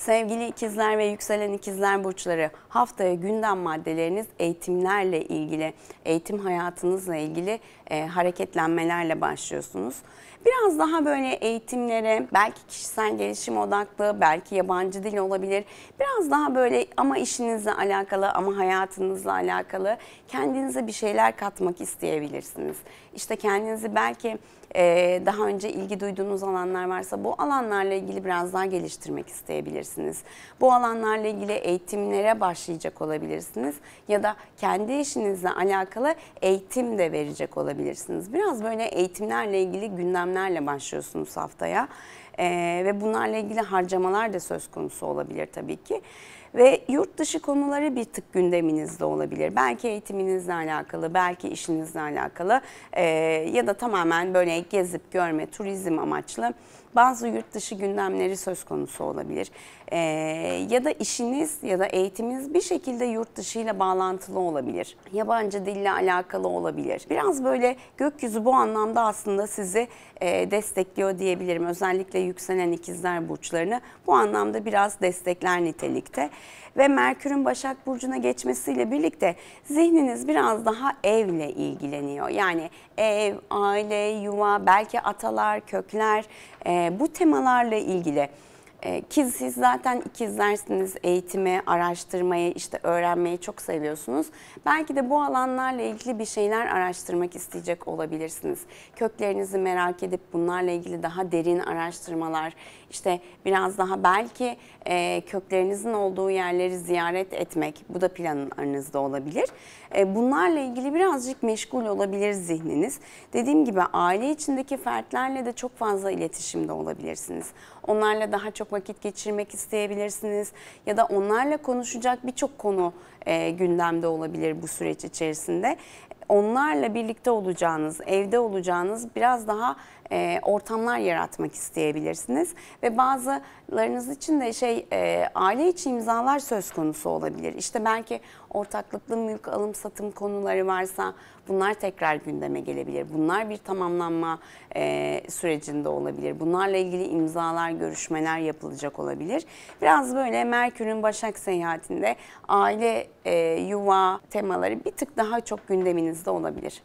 Sevgili ikizler ve yükselen ikizler burçları haftaya gündem maddeleriniz eğitimlerle ilgili, eğitim hayatınızla ilgili e, hareketlenmelerle başlıyorsunuz. Biraz daha böyle eğitimlere, belki kişisel gelişim odaklı, belki yabancı dil olabilir. Biraz daha böyle ama işinizle alakalı ama hayatınızla alakalı kendinize bir şeyler katmak isteyebilirsiniz. İşte kendinizi belki e, daha önce ilgi duyduğunuz alanlar varsa bu alanlarla ilgili biraz daha geliştirmek isteyebilirsiniz olabilirsiniz. Bu alanlarla ilgili eğitimlere başlayacak olabilirsiniz ya da kendi işinizle alakalı eğitim de verecek olabilirsiniz. Biraz böyle eğitimlerle ilgili gündemlerle başlıyorsunuz haftaya. Ee, ve bunlarla ilgili harcamalar da söz konusu olabilir tabii ki. Ve yurt dışı konuları bir tık gündeminizde olabilir. Belki eğitiminizle alakalı, belki işinizle alakalı e, ya da tamamen böyle gezip görme, turizm amaçlı bazı yurt dışı gündemleri söz konusu olabilir. E, ya da işiniz ya da eğitiminiz bir şekilde yurt dışı ile bağlantılı olabilir. Yabancı dille alakalı olabilir. Biraz böyle gökyüzü bu anlamda aslında sizi e, destekliyor diyebilirim. Özellikle yükselen ikizler burçlarını bu anlamda biraz destekler nitelikte ve Merkür'ün Başak Burcu'na geçmesiyle birlikte zihniniz biraz daha evle ilgileniyor. Yani ev, aile, yuva, belki atalar, kökler e, bu temalarla ilgili. E, ki siz zaten ikizlersiniz eğitimi, araştırmayı, işte öğrenmeyi çok seviyorsunuz. Belki de bu alanlarla ilgili bir şeyler araştırmak isteyecek olabilirsiniz. Köklerinizi merak edip bunlarla ilgili daha derin araştırmalar, işte biraz daha belki e, köklerinizin olduğu yerleri ziyaret etmek, bu da planlarınızda olabilir. E, bunlarla ilgili birazcık meşgul olabilir zihniniz. Dediğim gibi aile içindeki fertlerle de çok fazla iletişimde olabilirsiniz. Onlarla daha çok vakit geçirmek isteyebilirsiniz ya da onlarla konuşacak birçok konu e, gündemde olabilir bu süreç içerisinde. Onlarla birlikte olacağınız, evde olacağınız biraz daha e, ortamlar yaratmak isteyebilirsiniz. Ve bazılarınız için de şey e, aile için imzalar söz konusu olabilir. İşte belki ortaklıklı mülk alım satım konuları varsa bunlar tekrar gündeme gelebilir. Bunlar bir tamamlanma e, sürecinde olabilir. Bunlarla ilgili imzalar, görüşmeler yapılacak olabilir. Biraz böyle Merkür'ün Başak seyahatinde aile, e, yuva temaları bir tık daha çok gündeminizde olabilir.